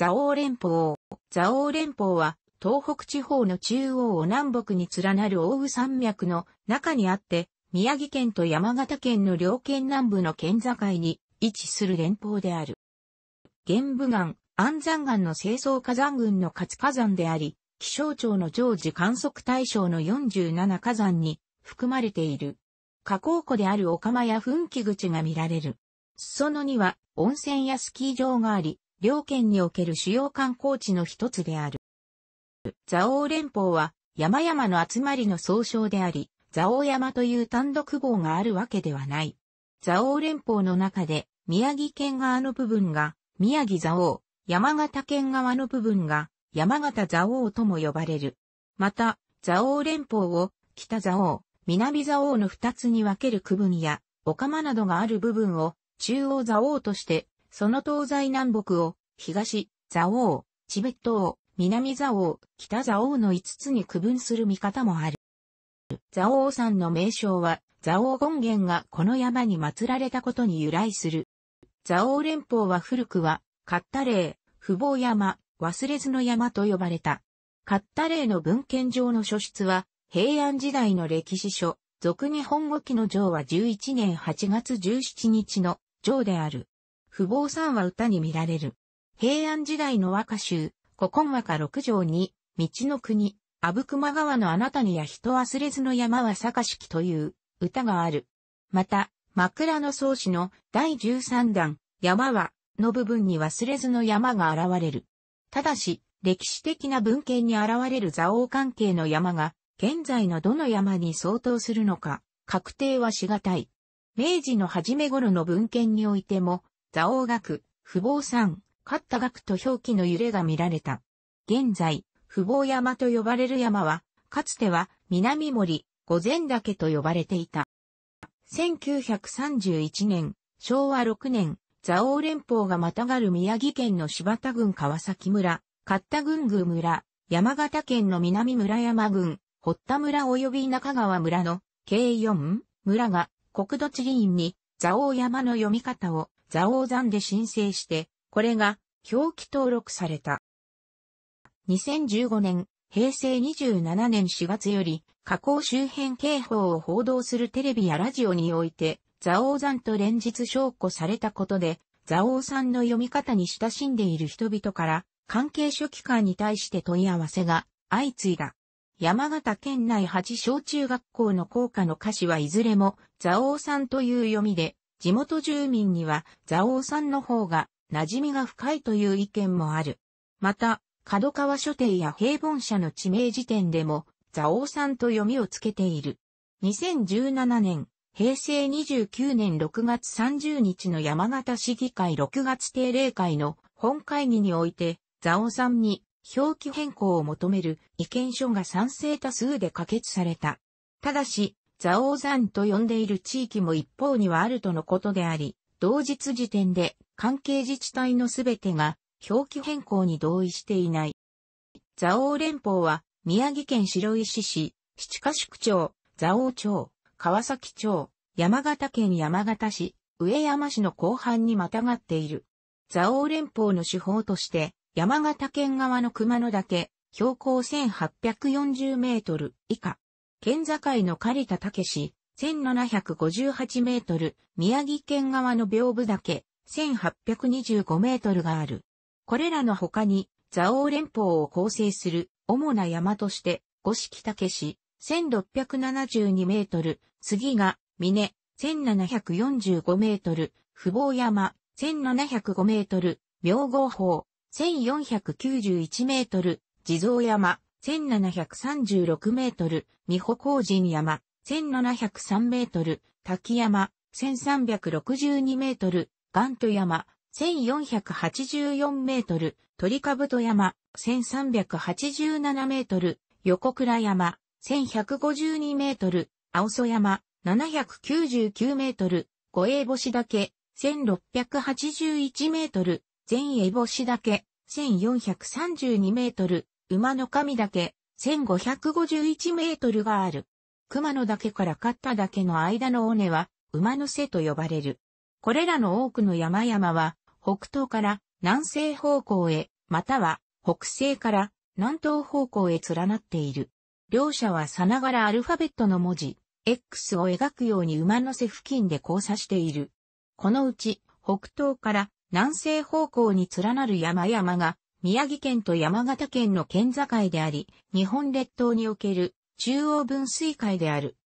蔵王連ザ蔵王連邦は、東北地方の中央を南北に連なる大羽山脈の中にあって、宮城県と山形県の両県南部の県境に位置する連邦である。玄武岩、安山岩の清掃火山群の活火山であり、気象庁の常時観測対象の47火山に含まれている。火口湖である岡間や噴気口が見られる。裾野には温泉やスキー場があり、両県における主要観光地の一つである。蔵王連峰は山々の集まりの総称であり、蔵王山という単独号があるわけではない。蔵王連峰の中で宮城県側の部分が宮城蔵王、山形県側の部分が山形蔵王とも呼ばれる。また、蔵王連峰を北蔵王、南蔵王の二つに分ける区分や、岡間などがある部分を中央蔵王としてその東西南北を、東、蔵王、チベット王、南蔵王、北蔵王の5つに区分する見方もある。蔵王山の名称は、蔵王権現がこの山に祀られたことに由来する。蔵王連邦は古くは、カッタレー、不防山、忘れずの山と呼ばれた。カッタレーの文献上の書出は、平安時代の歴史書、俗日本語記の上は11年8月17日の上である。不毛三は歌に見られる。平安時代の和歌集、古今和歌六条に、道の国、阿武隈川のあなたにや人忘れずの山は坂式という歌がある。また、枕草子の第13弾、山は、の部分に忘れずの山が現れる。ただし、歴史的な文献に現れる蔵王関係の山が、現在のどの山に相当するのか、確定はしがたい。明治の初め頃の文献においても、蔵王学、不防山、勝った学と表記の揺れが見られた。現在、不防山と呼ばれる山は、かつては南森、御前岳と呼ばれていた。1931年、昭和6年、蔵王連邦がまたがる宮城県の柴田郡川崎村、勝田郡宮村、山形県の南村山郡、堀田村及び中川村の計4村が国土地理院に蔵王山の読み方を座王山で申請して、これが表記登録された。2015年、平成27年4月より、加口周辺警報を報道するテレビやラジオにおいて、座王山と連日証拠されたことで、蔵王山の読み方に親しんでいる人々から、関係書記官に対して問い合わせが相次いだ。山形県内8小中学校の校歌の歌詞はいずれも、蔵王山という読みで、地元住民には蔵王んの方が馴染みが深いという意見もある。また、角川書店や平凡社の地名辞典でも、蔵王んと読みをつけている。2017年、平成29年6月30日の山形市議会6月定例会の本会議において、蔵王んに表記変更を求める意見書が賛成多数で可決された。ただし、蔵王山と呼んでいる地域も一方にはあるとのことであり、同日時点で関係自治体のすべてが表記変更に同意していない。蔵王連邦は宮城県白石市、七ヶ宿町、蔵王町、川崎町、山形県山形市、上山市の後半にまたがっている。蔵王連邦の手法として、山形県側の熊野岳、標高1840メートル以下、県境の狩田武史、1758メートル、宮城県側の屏風岳、1825メートルがある。これらの他に、蔵王連峰を構成する主な山として、五色武史、1672メートル、杉が、峰、1745メートル、不坊山、1705メートル、明号峰、1491メートル、地蔵山、1736メートル、美保工人山、1703メートル、滝山、1362メートル、ガント山、1484メートル、鳥かぶと山、1387メートル、横倉山、1152メートル、青曽山、799メートル、五栄星岳、1681メートル、全栄星岳、1432メートル、馬の神岳、1551メートルがある。熊野岳から勝った岳の間の尾根は、馬の背と呼ばれる。これらの多くの山々は、北東から南西方向へ、または北西から南東方向へ連なっている。両者はさながらアルファベットの文字、X を描くように馬の背付近で交差している。このうち、北東から南西方向に連なる山々が、宮城県と山形県の県境であり、日本列島における中央分水海である。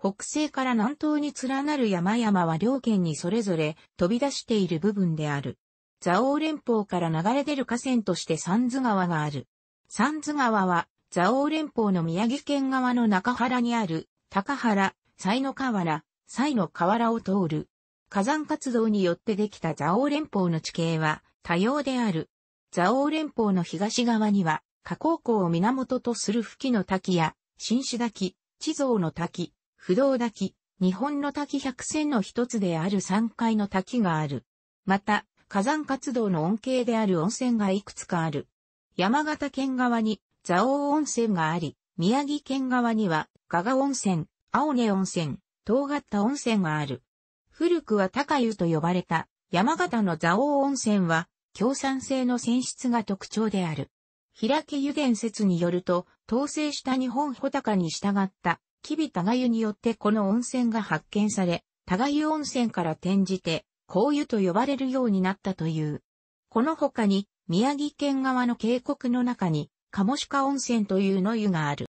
北西から南東に連なる山々は両県にそれぞれ飛び出している部分である。蔵王連峰から流れ出る河川として三津川がある。三津川は蔵王連峰の宮城県側の中原にある高原、西の河原、西の河原を通る。火山活動によってできた蔵王連峰の地形は多様である。蔵王連峰の東側には、河口湖を源とする吹きの滝や、新種滝、地蔵の滝、不動滝、日本の滝百選の一つである三階の滝がある。また、火山活動の恩恵である温泉がいくつかある。山形県側に蔵王温泉があり、宮城県側には加賀温泉、青根温泉、東合田温泉がある。古くは高湯と呼ばれた山形の蔵王温泉は共産性の選出が特徴である。平木油田説によると、統制した日本穂高に従った、吉備賀湯によってこの温泉が発見され、賀湯温泉から転じて、紅湯と呼ばれるようになったという。この他に、宮城県側の渓谷の中に、鴨鹿温泉というの湯がある。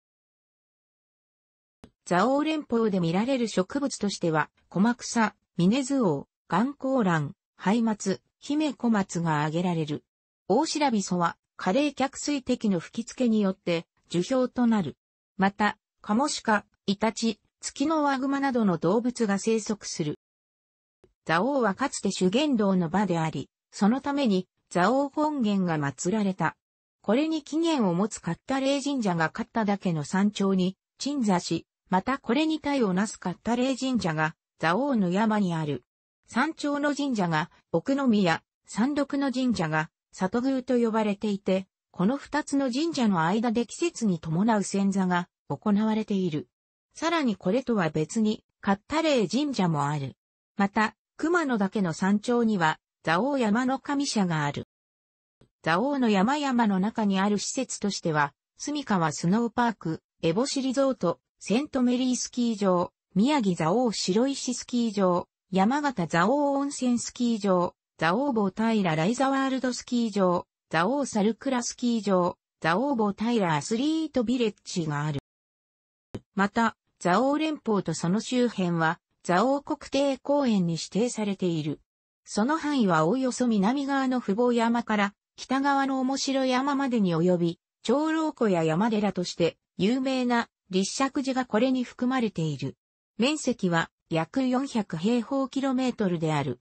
蔵王連峰で見られる植物としては、小マクサ、ミネズオウ、ガンコウラン、ハイマツ、姫小松が挙げられる。大白味噌は、加齢客水滴の吹き付けによって、樹氷となる。また、カモシカ、イタチ、ツキノワグマなどの動物が生息する。蔵王はかつて主言道の場であり、そのために蔵王本源が祀られた。これに起源を持つカッタレイ神社がカっただけの山頂に鎮座し、またこれに体をなすカッタレイ神社が蔵王の山にある。山頂の神社が奥宮、山麓の神社が里宮と呼ばれていて、この二つの神社の間で季節に伴う遷座が行われている。さらにこれとは別に、カッタレ神社もある。また、熊野岳の山頂には、蔵王山の神社がある。蔵王の山々の中にある施設としては、住川スノーパーク、エボシリゾート、セントメリースキー場、宮城蔵王白石スキー場、山形蔵王温泉スキー場、蔵王坊平ライザワールドスキー場、蔵王サルクラスキー場、蔵王坊平アスリートビレッジがある。また、蔵王連邦とその周辺は、蔵王国定公園に指定されている。その範囲はおおよそ南側の不坊山から、北側の面白山までに及び、長老湖や山寺として、有名な立石寺がこれに含まれている。面積は約400平方キロメートルである。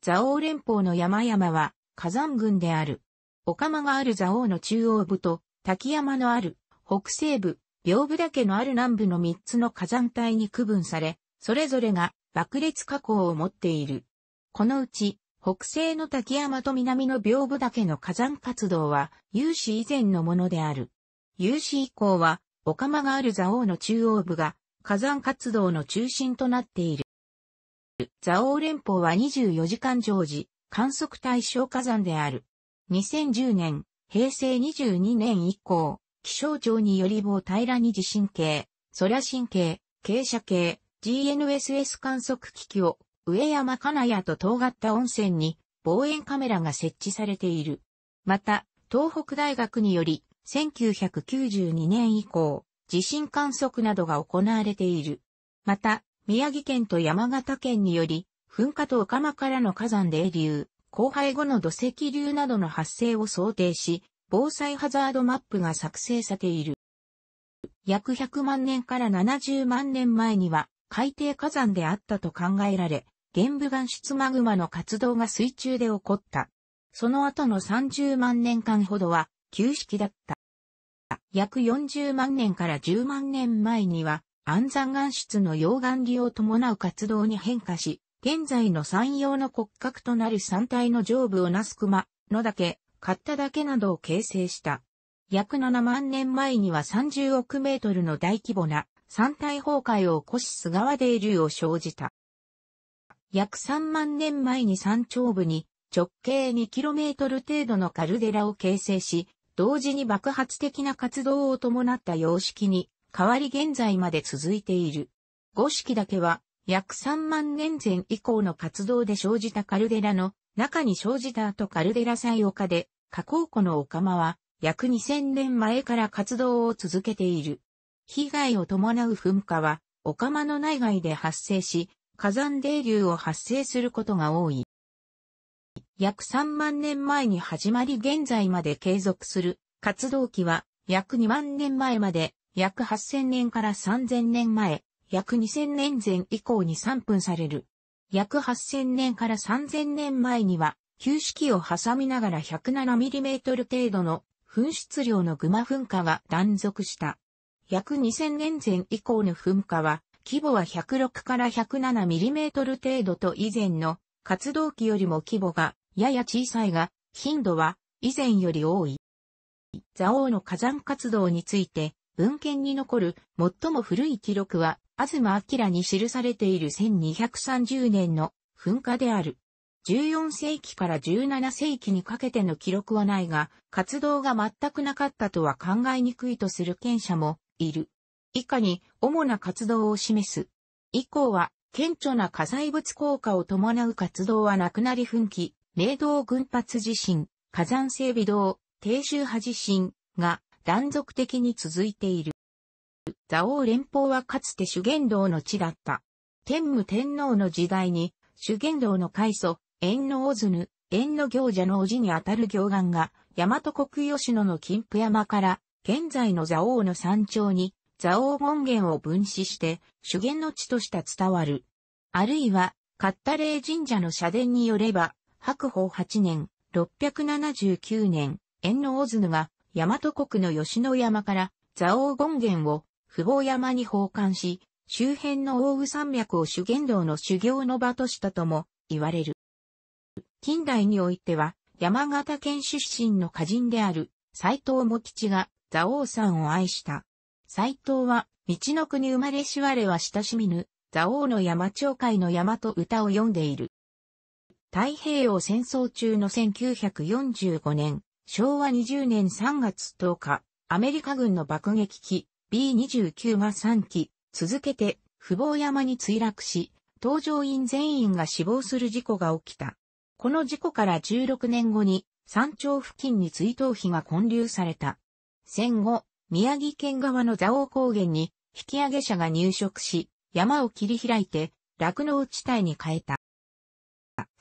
座王連邦の山々は火山群である。お釜がある座王の中央部と滝山のある北西部、屏風岳のある南部の3つの火山帯に区分され、それぞれが爆裂火口を持っている。このうち、北西の滝山と南の屏風岳の火山活動は、有史以前のものである。有史以降は、お釜がある座王の中央部が火山活動の中心となっている。オ王連邦は24時間常時、観測対象火山である。2010年、平成22年以降、気象庁により棒平らに地震計、空神経、傾斜計、GNSS 観測機器を上山金谷と遠がった温泉に望遠カメラが設置されている。また、東北大学により、1992年以降、地震観測などが行われている。また、宮城県と山形県により、噴火とオカマからの火山泥流、荒廃後の土石流などの発生を想定し、防災ハザードマップが作成されている。約100万年から70万年前には海底火山であったと考えられ、玄武岩質マグマの活動が水中で起こった。その後の30万年間ほどは旧式だった。約40万年から10万年前には、安山岩出の溶岩流を伴う活動に変化し、現在の山陽の骨格となる山体の上部をなす熊、野岳、勝っただけなどを形成した。約7万年前には30億メートルの大規模な山体崩壊を起こし菅川泥流を生じた。約3万年前に山頂部に直径2トル程度のカルデラを形成し、同時に爆発的な活動を伴った様式に変わり現在まで続いている。五式だけは約3万年前以降の活動で生じたカルデラの中に生じた後カルデラ祭丘で火口湖のオカマは約2000年前から活動を続けている。被害を伴う噴火はオカマの内外で発生し火山泥流を発生することが多い。約3万年前に始まり現在まで継続する活動期は約2万年前まで約8000年から3000年前、約2000年前以降に散分される。約8000年から3000年前には、旧式を挟みながら 107mm 程度の噴出量のグマ噴火が断続した。約2000年前以降の噴火は、規模は106から 107mm 程度と以前の活動期よりも規模がやや小さいが、頻度は以前より多い。蔵王の火山活動について、文献に残る最も古い記録は、東明に記されている1230年の噴火である。14世紀から17世紀にかけての記録はないが、活動が全くなかったとは考えにくいとする賢者もいる。以下に主な活動を示す。以降は、顕著な火災物効果を伴う活動はなくなり噴気、明道群発地震、火山整備道、低周波地震が断続的に続いている。蔵王連邦はかつて修験道の地だった。天武天皇の時代に、修験道の開祖、縁の大津縁の行者の叔父にあたる行願が、大和国吉野の金峰山から、現在の蔵王の山頂に、蔵王権現を分子して、修験の地として伝わる。あるいは、勝田霊神社の社殿によれば、白鵬8年、679年、遠の大津が、大和国の吉野山から、蔵王権現を、不法山に奉還し、周辺の大羽山脈を修験道の修行の場としたとも、言われる。近代においては、山形県出身の歌人である、斎藤茂吉が、蔵王山を愛した。斎藤は、道の国生まれしわれは親しみぬ、蔵王の山町会の山と歌を詠んでいる。太平洋戦争中の1945年、昭和20年3月10日、アメリカ軍の爆撃機 B29 が3機、続けて、不防山に墜落し、搭乗員全員が死亡する事故が起きた。この事故から16年後に、山頂付近に追悼碑が建立された。戦後、宮城県側の蔵王高原に、引き上げ者が入植し、山を切り開いて、落農地帯に変えた。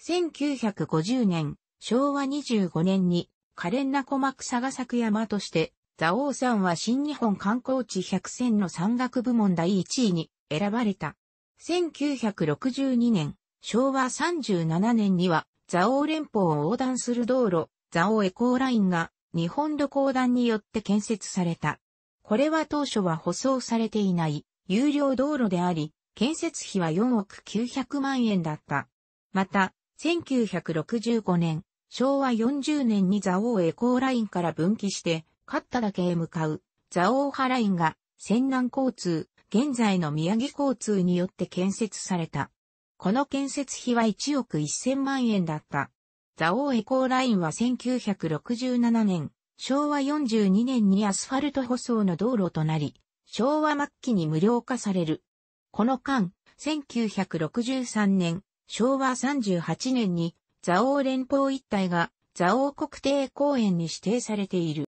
1950年、昭和25年に、可憐な小幕佐賀作山として、蔵王山は新日本観光地100選の山岳部門第1位に選ばれた。1962年、昭和37年には、蔵王連邦を横断する道路、蔵王エコーラインが日本旅行団によって建設された。これは当初は舗装されていない有料道路であり、建設費は4億900万円だった。また、1965年、昭和40年に蔵王エコーラインから分岐して、勝っただけへ向かう、蔵王派ラインが、仙南交通、現在の宮城交通によって建設された。この建設費は1億1000万円だった。蔵王エコーラインは1967年、昭和42年にアスファルト舗装の道路となり、昭和末期に無料化される。この間、1963年、昭和38年に蔵王連邦一帯が蔵王国定公園に指定されている。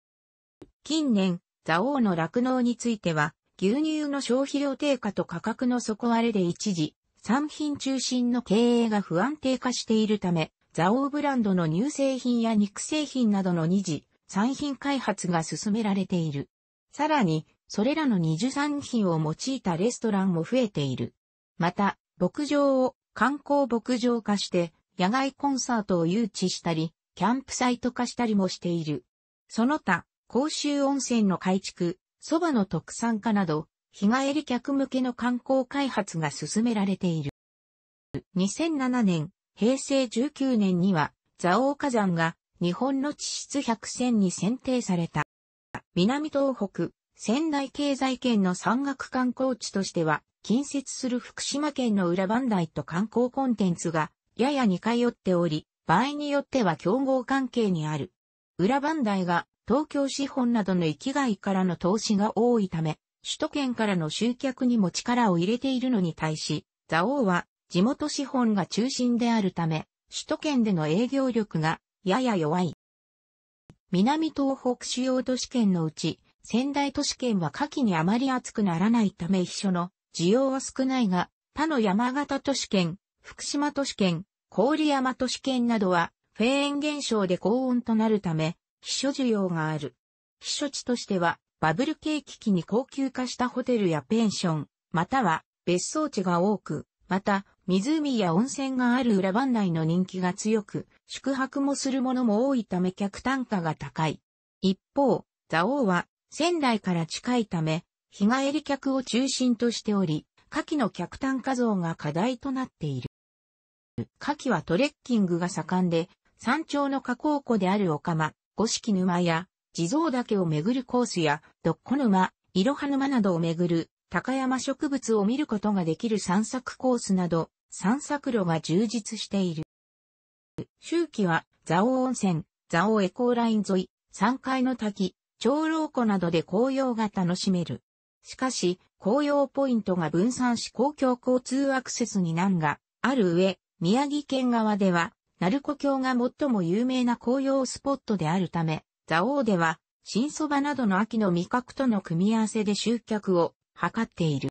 近年、蔵王の酪農については、牛乳の消費量低下と価格の底割れで一時、産品中心の経営が不安定化しているため、蔵王ブランドの乳製品や肉製品などの二次、産品開発が進められている。さらに、それらの二次産品を用いたレストランも増えている。また、牧場を観光牧場化して、野外コンサートを誘致したり、キャンプサイト化したりもしている。その他、公衆温泉の改築、蕎麦の特産化など、日帰り客向けの観光開発が進められている。2007年、平成19年には、蔵王火山が日本の地質百選に選定された。南東北、仙台経済圏の山岳観光地としては、近接する福島県の裏磐梯と観光コンテンツが、やや似通っており、場合によっては競合関係にある。裏磐梯が東京資本などの域外からの投資が多いため、首都圏からの集客にも力を入れているのに対し、蔵王は地元資本が中心であるため、首都圏での営業力がやや弱い。南東北主要都市圏のうち、仙台都市圏は夏季にあまり暑くならないため秘書の需要は少ないが、他の山形都市圏、福島都市圏、郡山都市圏などは、フェーン現象で高温となるため、避暑需要がある。避暑地としては、バブル景気期に高級化したホテルやペンション、または別荘地が多く、また、湖や温泉がある裏番内の人気が強く、宿泊もするものも多いため客単価が高い。一方、蔵王は仙台から近いため、日帰り客を中心としており、夏季の客単価増が課題となっている。夏季はトレッキングが盛んで、山頂の河口湖であるオカマ、五色沼や、地蔵岳を巡るコースや、どっこ沼、いろは沼などを巡る、高山植物を見ることができる散策コースなど、散策路が充実している。周期は、蔵王温泉、蔵王エコーライン沿い、山階の滝、長老湖などで紅葉が楽しめる。しかし、紅葉ポイントが分散し公共交通アクセスに難がある上、宮城県側では、鳴子峡が最も有名な紅葉スポットであるため、蔵王では、新そばなどの秋の味覚との組み合わせで集客を図っている。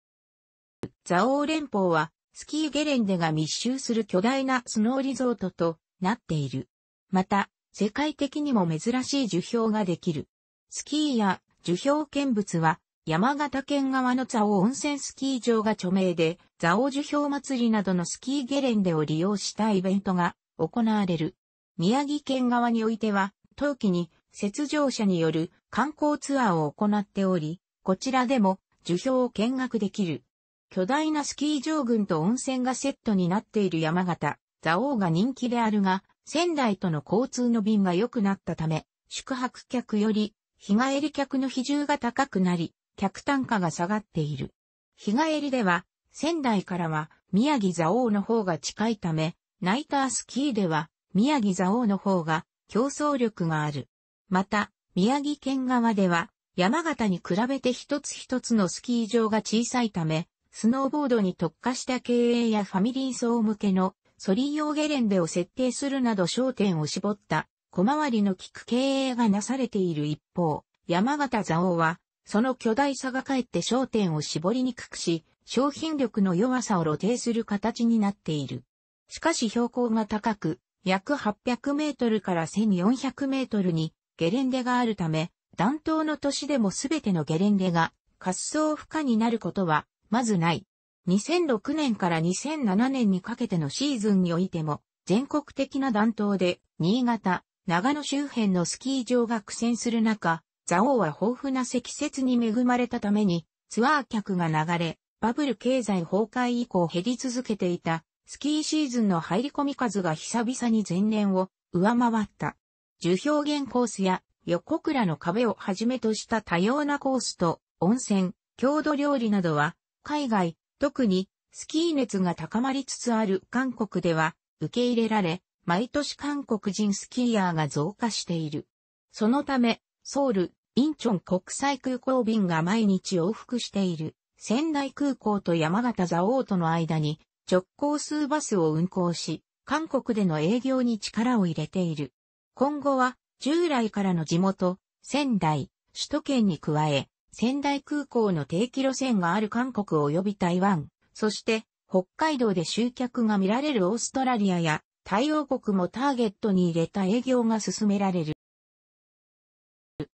蔵王連峰は、スキーゲレンデが密集する巨大なスノーリゾートとなっている。また、世界的にも珍しい樹氷ができる。スキーや樹氷見物は山形県側の蔵王温泉スキー場が著名で、蔵王樹氷祭りなどのスキーゲレンデを利用したイベントが行われる。宮城県側においては、冬季に雪上車による観光ツアーを行っており、こちらでも樹氷を見学できる。巨大なスキー場群と温泉がセットになっている山形、蔵王が人気であるが、仙台との交通の便が良くなったため、宿泊客より日帰り客の比重が高くなり、客単価が下がっている。日帰りでは、仙台からは宮城蔵王の方が近いため、ナイタースキーでは宮城蔵王の方が競争力がある。また、宮城県側では山形に比べて一つ一つのスキー場が小さいため、スノーボードに特化した経営やファミリー層向けのソリー用ゲレンデを設定するなど焦点を絞った小回りの利く経営がなされている一方、山形蔵王はその巨大さがかえって焦点を絞りにくくし、商品力の弱さを露呈する形になっている。しかし標高が高く、約800メートルから1400メートルにゲレンデがあるため、暖冬の年でも全てのゲレンデが滑走不可になることはまずない。2006年から2007年にかけてのシーズンにおいても、全国的な暖冬で、新潟、長野周辺のスキー場が苦戦する中、蔵王は豊富な積雪に恵まれたために、ツアー客が流れ、バブル経済崩壊以降減り続けていた、スキーシーズンの入り込み数が久々に前年を上回った。樹表現コースや横倉の壁をはじめとした多様なコースと温泉、郷土料理などは海外、特にスキー熱が高まりつつある韓国では受け入れられ、毎年韓国人スキーヤーが増加している。そのため、ソウル、インチョン国際空港便が毎日往復している、仙台空港と山形座王との間に直行数バスを運行し、韓国での営業に力を入れている。今後は、従来からの地元、仙台、首都圏に加え、仙台空港の定期路線がある韓国及び台湾、そして北海道で集客が見られるオーストラリアや太陽国もターゲットに入れた営業が進められる。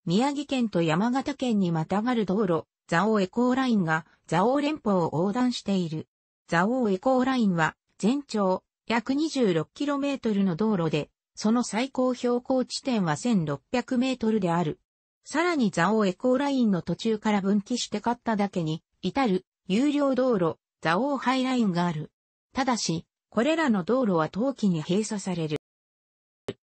宮城県と山形県にまたがる道路、蔵王エコーラインが蔵王連邦を横断している。蔵王エコーラインは全長約 26km の道路で、その最高標高地点は 1600m である。さらに蔵王エコーラインの途中から分岐して勝っただけに、至る有料道路、蔵王ハイラインがある。ただし、これらの道路は冬季に閉鎖される。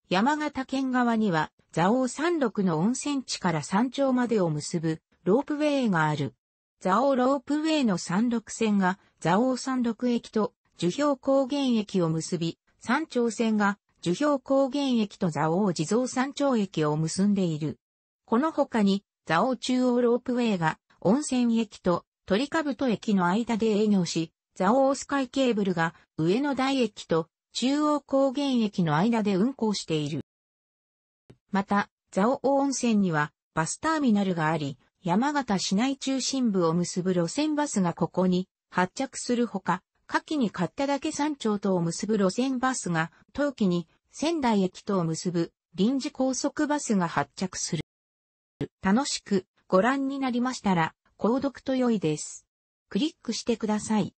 山形県側には、蔵王山麓の温泉地から山頂までを結ぶロープウェイがある。蔵王ロープウェイの山麓線が蔵王山麓駅と樹氷高原駅を結び、山頂線が樹氷高原駅と蔵王地蔵山頂駅を結んでいる。この他に、蔵王中央ロープウェイが温泉駅と鳥かぶと駅の間で営業し、蔵王スカイケーブルが上野台駅と中央高原駅の間で運行している。また、蔵王温泉にはバスターミナルがあり、山形市内中心部を結ぶ路線バスがここに発着するほか、夏季に買っただけ山頂とを結ぶ路線バスが、冬季に仙台駅とを結ぶ臨時高速バスが発着する。楽しくご覧になりましたら、購読と良いです。クリックしてください。